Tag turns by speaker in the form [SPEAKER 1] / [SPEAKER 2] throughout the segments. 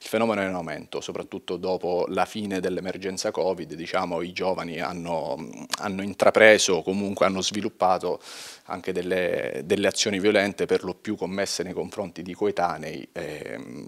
[SPEAKER 1] Il fenomeno è in aumento, soprattutto dopo la fine dell'emergenza Covid, diciamo, i giovani hanno, hanno intrapreso, comunque hanno sviluppato anche delle, delle, azioni violente per lo più commesse nei confronti di coetanei, eh,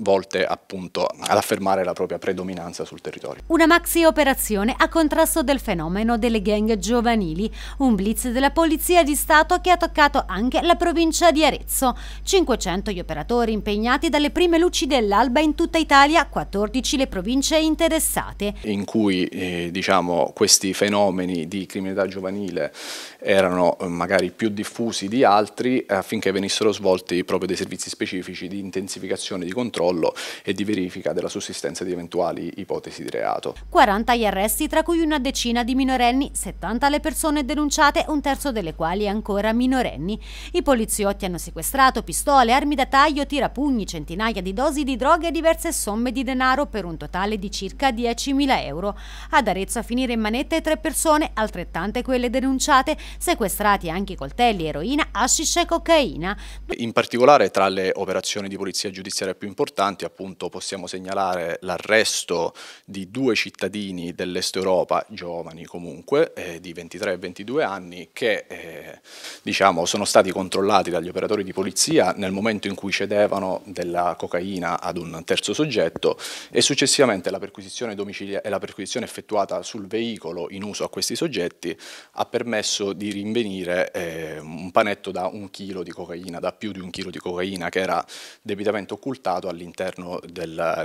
[SPEAKER 1] volte appunto ad affermare la propria predominanza sul territorio.
[SPEAKER 2] Una maxi operazione a contrasto del fenomeno delle gang giovanili, un blitz della Polizia di Stato che ha toccato anche la provincia di Arezzo. 500 gli operatori impegnati dalle prime luci dell'alba in tutta Italia, 14 le province interessate.
[SPEAKER 1] In cui eh, diciamo, questi fenomeni di criminalità giovanile erano eh, magari più diffusi di altri affinché venissero svolti proprio dei servizi specifici di intensificazione di controllo controllo e di verifica della sussistenza di eventuali ipotesi di reato.
[SPEAKER 2] 40 gli arresti, tra cui una decina di minorenni, 70 le persone denunciate, un terzo delle quali ancora minorenni. I poliziotti hanno sequestrato pistole, armi da taglio, tirapugni, centinaia di dosi di droga e diverse somme di denaro per un totale di circa 10.000 euro. Ad Arezzo a finire in manette tre persone, altrettante quelle denunciate, sequestrati anche coltelli, eroina, hashish e cocaina.
[SPEAKER 1] In particolare tra le operazioni di polizia giudiziaria più importanti importanti, appunto possiamo segnalare l'arresto di due cittadini dell'Est Europa, giovani comunque, eh, di 23 e 22 anni, che eh, diciamo, sono stati controllati dagli operatori di polizia nel momento in cui cedevano della cocaina ad un terzo soggetto e successivamente la perquisizione, domicilia- e la perquisizione effettuata sul veicolo in uso a questi soggetti ha permesso di rinvenire eh, un panetto da un chilo di cocaina, da più di un chilo di cocaina che era debitamente occultato all'interno all'interno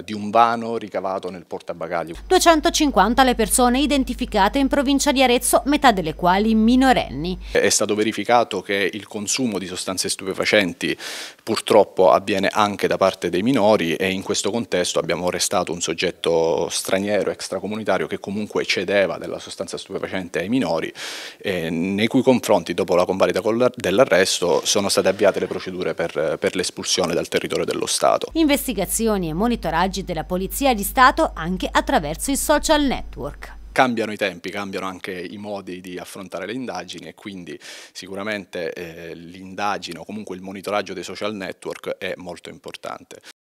[SPEAKER 1] di un vano ricavato nel portabagagli.
[SPEAKER 2] 250 le persone identificate in provincia di Arezzo, metà delle quali minorenni.
[SPEAKER 1] È stato verificato che il consumo di sostanze stupefacenti purtroppo avviene anche da parte dei minori e in questo contesto abbiamo arrestato un soggetto straniero, extracomunitario, che comunque cedeva della sostanza stupefacente ai minori, eh, nei cui confronti dopo la convalida dell'arresto sono state avviate le procedure per, per l'espulsione dal territorio dello Stato.
[SPEAKER 2] Investigazioni e monitoraggi della Polizia di Stato anche attraverso i social network
[SPEAKER 1] cambiano i tempi, cambiano anche i modi di affrontare le indagini e quindi sicuramente eh, l'indagine o comunque il monitoraggio dei social network è molto importante.